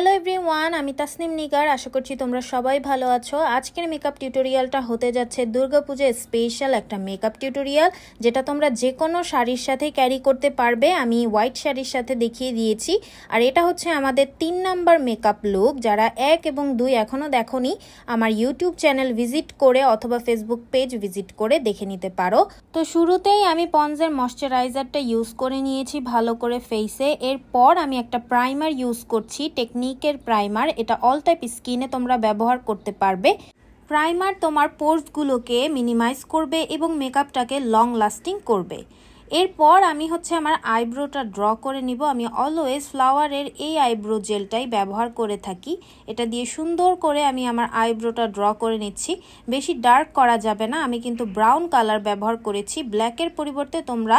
hello everyone আমি তাসনিম নিগার আশা করছি তোমরা সবাই ভালো আছো আজকের মেকআপ টিউটোরিয়ালটা হতে যাচ্ছে দুর্গাপুজো স্পেশাল একটা মেকআপ টিউটোরিয়াল যেটা তোমরা যে কোনো শাড়ির সাথে ক্যারি করতে পারবে আমি হোয়াইট শাড়ির সাথে দেখিয়ে দিয়েছি আর এটা হচ্ছে আমাদের তিন নম্বর মেকআপ লুক যারা এক এবং দুই এখনও দেখনি আমার ইউটিউব চ্যানেল ভিজিট করে অথবা ফেসবুক পেজ ভিজিট করে দেখে নিতে পারো তো শুরুতেই আমি পঞ্জের ময়শ্চারাইজারটা ইউজ করে নিয়েছি ভালো করে ফেসে এরপর আমি একটা প্রাইমার ইউজ করছি টেকনিক নিকের প্রাইমার এটা অল টাইপ স্কিনে তোমরা ব্যবহার করতে পারবে প্রাইমার তোমার পোর্সগুলোকে মিনিমাইজ করবে এবং মেকআপটাকে লং লাস্টিং করবে এরপর আমি হচ্ছে আমার আইব্রোটা ড্র করে নিব আমি অলওয়েজ ফ্লাওয়ারের এই আইব্রো জেলটাই ব্যবহার করে থাকি এটা দিয়ে সুন্দর করে আমি আমার আইব্রোটা ড্র করে নিচ্ছি বেশি ডার্ক করা যাবে না আমি কিন্তু ব্রাউন কালার ব্যবহার করেছি ব্ল্যাকের পরিবর্তে তোমরা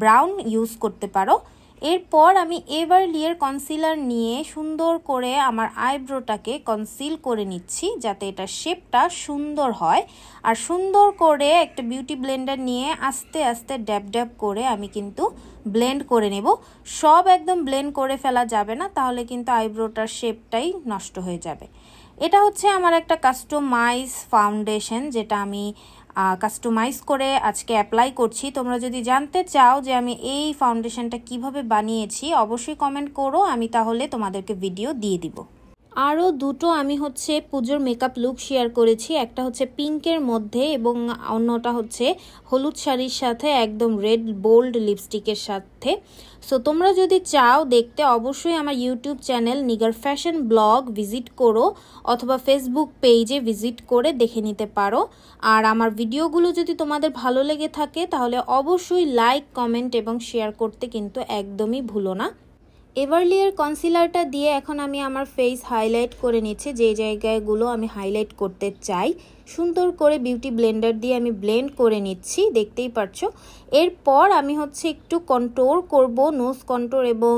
ব্রাউন ইউজ করতে পারো এরপর আমি এভারলিয়ের কনসিলার নিয়ে সুন্দর করে আমার আইব্রোটাকে কনসিল করে নিচ্ছি যাতে এটা শেপটা সুন্দর হয় আর সুন্দর করে একটা বিউটি ব্লেন্ডার নিয়ে আস্তে আস্তে ড্যাব ড্যাব করে আমি কিন্তু ব্লেন্ড করে নেব সব একদম ব্লেন্ড করে ফেলা যাবে না তাহলে কিন্তু আইব্রোটার শেপটাই নষ্ট হয়ে যাবে এটা হচ্ছে আমার একটা কাস্টমাইজ ফাউন্ডেশন যেটা আমি কাস্টমাইজ করে আজকে অ্যাপ্লাই করছি তোমরা যদি জানতে চাও যে আমি এই ফাউন্ডেশনটা কিভাবে বানিয়েছি অবশ্যই কমেন্ট করো আমি তাহলে তোমাদেরকে ভিডিও দিয়ে দিব আরও দুটো আমি হচ্ছে পুজোর মেকআপ লুক শেয়ার করেছি একটা হচ্ছে পিঙ্কের মধ্যে এবং অন্যটা হচ্ছে হলুদ শাড়ির সাথে একদম রেড বোল্ড লিপস্টিকের সাথে সো তোমরা যদি চাও দেখতে অবশ্যই আমার ইউটিউব চ্যানেল নিগার ফ্যাশন ব্লগ ভিজিট করো অথবা ফেসবুক পেজে ভিজিট করে দেখে নিতে পারো আর আমার ভিডিওগুলো যদি তোমাদের ভালো লেগে থাকে তাহলে অবশ্যই লাইক কমেন্ট এবং শেয়ার করতে কিন্তু একদমই ভুলো না এভারলিয়ার কনসিলারটা দিয়ে এখন আমি আমার ফেস হাইলাইট করে নিচ্ছি যে জায়গাগুলো আমি হাইলাইট করতে চাই সুন্দর করে বিউটি ব্লেন্ডার দিয়ে আমি ব্লেন্ড করে নিচ্ছি দেখতেই পারছো এরপর আমি হচ্ছে একটু কন্ট্রোর করব নোজ কন্ট্রোর এবং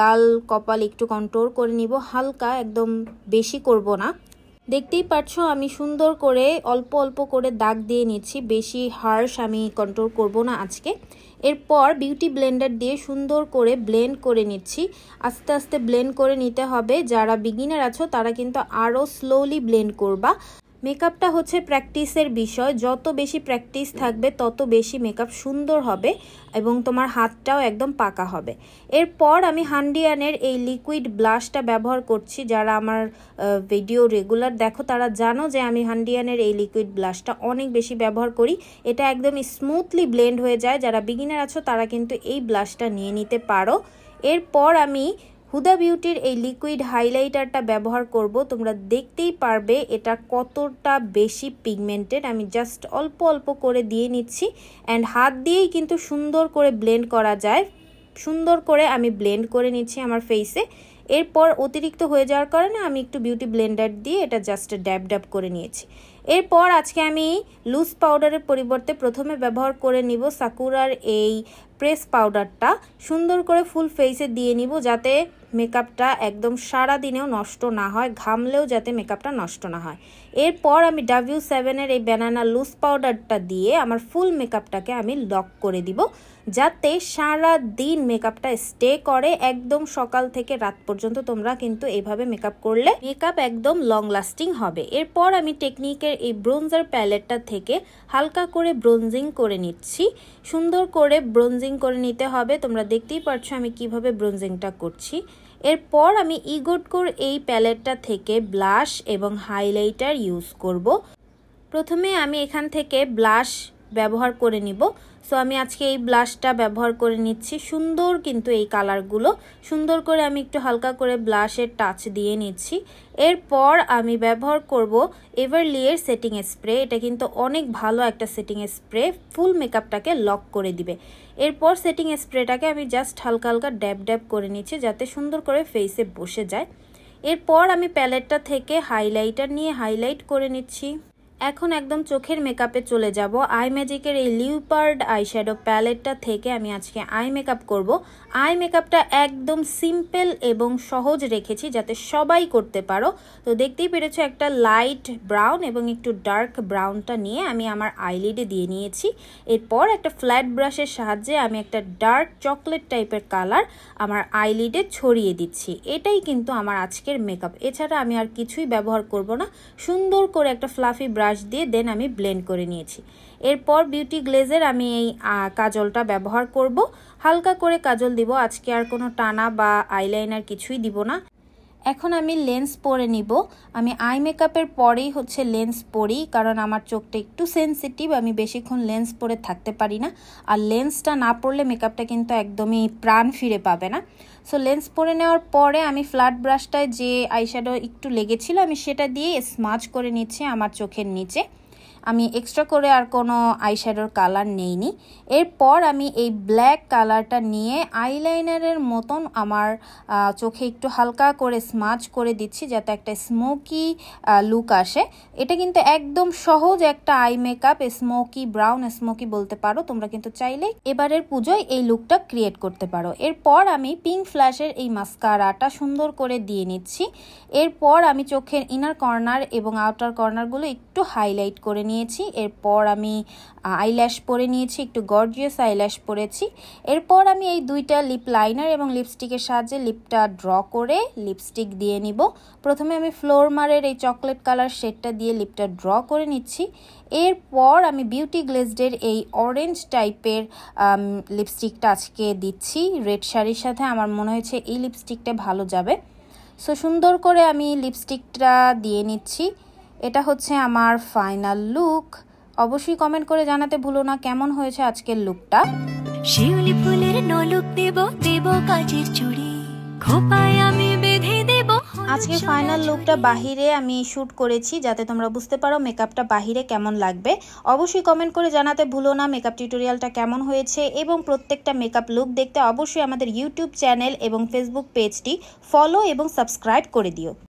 গাল কপাল একটু কন্ট্রোর করে নিব হালকা একদম বেশি করব না দেখতেই পারছো আমি সুন্দর করে অল্প অল্প করে দাগ দিয়ে নিচ্ছি বেশি হার্শ আমি কন্ট্রোল করব না আজকে এরপর বিউটি ব্লেন্ডার দিয়ে সুন্দর করে ব্লেন্ড করে নিচ্ছি আস্তে আস্তে ব্লেন্ড করে নিতে হবে যারা বিগিনার আছো তারা কিন্তু আরও স্লোলি ব্লেন্ড করবা মেকআপটা হচ্ছে প্র্যাকটিসের বিষয় যত বেশি প্র্যাকটিস থাকবে তত বেশি মেকআপ সুন্দর হবে এবং তোমার হাতটাও একদম পাকা হবে এরপর আমি হান্ডিয়ানের এই লিকুইড ব্লাশটা ব্যবহার করছি যারা আমার ভিডিও রেগুলার দেখো তারা জানো যে আমি হান্ডিয়ানের এই লিকুইড ব্লাশটা অনেক বেশি ব্যবহার করি এটা একদম স্মুথলি ব্লেন্ড হয়ে যায় যারা বিগিনার আছো তারা কিন্তু এই ব্লাশটা নিয়ে নিতে পারো এরপর আমি হুদা বিউটির এই লিকুইড হাইলাইটারটা ব্যবহার করব তোমরা দেখতেই পারবে এটা কতটা বেশি পিগমেন্টেড আমি জাস্ট অল্প অল্প করে দিয়ে নিচ্ছি অ্যান্ড হাত দিয়েই কিন্তু সুন্দর করে ব্লেন্ড করা যায় সুন্দর করে আমি ব্লেন্ড করে নিচ্ছি আমার ফেসে এরপর অতিরিক্ত হয়ে যাওয়ার কারণে আমি একটু বিউটি ব্লেন্ডার দিয়ে এটা জাস্ট ড্যাব ড্যাব করে নিয়েছি এরপর আজকে আমি লুজ পাউডারের পরিবর্তে প্রথমে ব্যবহার করে নিব সাকুরার এই প্রেস পাউডারটা সুন্দর করে ফুল ফেসে দিয়ে নিব যাতে মেকআপটা একদম সারা দিনেও নষ্ট না হয় ঘামলেও যাতে মেকআপটা নষ্ট না হয় এরপর আমি ডাব্লিউ সেভেনের এই ব্যানানা লুজ পাউডারটা দিয়ে আমার ফুল মেকআপটাকে আমি লক করে দিব যাতে সারা দিন মেকআপটা স্টে করে একদম সকাল থেকে রাত পর্যন্ত তোমরা কিন্তু এইভাবে মেকআপ করলে মেকআপ একদম লং লাস্টিং হবে এরপর আমি টেকনিকের এই ব্রোঞ্জার প্যালেটটা থেকে হালকা করে ব্রোঞ্জিং করে নিচ্ছি সুন্দর করে ব্রোঞ্জিং করে নিতে হবে তোমরা দেখতেই পারছো আমি কিভাবে ব্রোঞ্জিংটা করছি এরপর আমি ইগোটকোর এই প্যালেটটা থেকে ব্লাশ এবং হাইলাইটার ইউজ করব প্রথমে আমি এখান থেকে ব্লাশ ব্যবহার করে নিব সো আমি আজকে এই ব্লাশটা ব্যবহার করে নিচ্ছি সুন্দর কিন্তু এই কালারগুলো সুন্দর করে আমি একটু হালকা করে ব্লাশের টাচ দিয়ে নিচ্ছি এরপর আমি ব্যবহার করব এভারলিয়ের সেটিং স্প্রে এটা কিন্তু অনেক ভালো একটা সেটিং স্প্রে ফুল মেকআপটাকে লক করে দিবে এরপর সেটিং স্প্রেটাকে আমি জাস্ট হালকা হালকা ড্যাব ড্যাব করে নিচ্ছি যাতে সুন্দর করে ফেসে বসে যায় এরপর আমি প্যালেটটা থেকে হাইলাইটার নিয়ে হাইলাইট করে নিচ্ছি এখন একদম চোখের মেকআপে চলে যাব আই ম্যাজিকের এই লিউপার্ড আই শ্যাডো প্যালেটটা থেকে আমি আজকে আই মেকআপ করব আই মেকআপটা একদম সিম্পল এবং সহজ রেখেছি যাতে সবাই করতে পারো তো দেখতেই পেরেছো একটা লাইট ব্রাউন এবং একটু ডার্ক ব্রাউনটা নিয়ে আমি আমার আইলিডে দিয়ে নিয়েছি এরপর একটা ফ্ল্যাট ব্রাশের সাহায্যে আমি একটা ডার্ক চকলেট টাইপের কালার আমার আইলিডে ছড়িয়ে দিচ্ছি এটাই কিন্তু আমার আজকের মেকআপ এছাড়া আমি আর কিছুই ব্যবহার করব না সুন্দর করে একটা ফ্লাফি ব্রাশ ব্রাশ দিয়ে দেন আমি ব্লেন্ড করে নিয়েছি এরপর বিউটি গ্লেজের আমি এই কাজলটা ব্যবহার করব হালকা করে কাজল দিব আজকে আর কোনো টানা বা আইলাইনার কিছুই দিব না এখন আমি লেন্স পরে নিব আমি আই মেকআপের পরেই হচ্ছে লেন্স পরি কারণ আমার চোখটা একটু সেন্সিটিভ আমি বেশিক্ষণ লেন্স পরে থাকতে পারি না আর লেন্সটা না পরলে মেকআপটা কিন্তু একদমই প্রাণ ফিরে পাবে না সো লেন্স পরে নেওয়ার পরে আমি ফ্ল্যাট ব্রাশটায় যে আইশ্যাডো একটু লেগেছিল আমি সেটা দিয়ে স্মাজ করে নিচ্ছি আমার চোখের নিচে আমি এক্সট্রা করে আর কোনো আইশ্যাডোর কালার নেইনি এরপর আমি এই ব্ল্যাক কালারটা নিয়ে আইলাইনারের মতন আমার চোখে একটু হালকা করে স্মাচ করে দিচ্ছি যাতে একটা স্মোকি লুক আসে এটা কিন্তু একদম সহজ একটা eye makeup smoky brown smoky বলতে পারো তোমরা কিন্তু চাইলে এবারের পুজোয় এই লুকটা ক্রিয়েট করতে পারো এরপর আমি পিঙ্ক ফ্ল্যাশের এই মাস্কারাটা সুন্দর করে দিয়ে নিচ্ছি এরপর আমি চোখের ইনার কর্নার এবং আউটার কর্নারগুলো একটু হাইলাইট করে নিই নিয়েছি এরপর আমি আইল্যাশ পরে নিয়েছি একটু গর্জিয়াস আইল্যাশ পরেছি এরপর আমি এই দুইটা লিপ লাইনার এবং লিপস্টিকের সাহায্যে লিপটা ড্র করে লিপস্টিক দিয়ে নিব প্রথমে আমি ফ্লোর মারের এই চকলেট কালার শেডটা দিয়ে লিপটা ড্র করে নিচ্ছি এরপর আমি বিউটি গ্লেজডের এই অরেঞ্জ টাইপের লিপস্টিকটা আজকে দিচ্ছি রেড শাড়ির সাথে আমার মনে হয়েছে এই লিপস্টিকটা ভালো যাবে সো সুন্দর করে আমি লিপস্টিকটা দিয়ে নিচ্ছি এটা হচ্ছে আমার ফাইনাল লুক অবশ্যই কমেন্ট করে জানাতে ভুলো না কেমন হয়েছে আজকের লুকটা শিউলি ফুলের নলুক দেব দেব কাজের চুড়ি খোপায় আমি বেঁধে দেব আজকে ফাইনাল লুকটা বাহিরে আমি শ্যুট করেছি যাতে তোমরা বুঝতে পারো মেকআপটা বাহিরে কেমন লাগবে অবশ্যই কমেন্ট করে জানাতে ভুলো না মেকআপ টিউটোরিয়ালটা কেমন হয়েছে এবং প্রত্যেকটা মেকআপ লুক দেখতে অবশ্যই আমাদের ইউটিউব চ্যানেল এবং ফেসবুক পেজটি ফলো এবং সাবস্ক্রাইব করে দিও